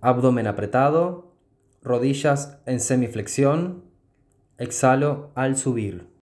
abdomen apretado, rodillas en semiflexión, exhalo al subir.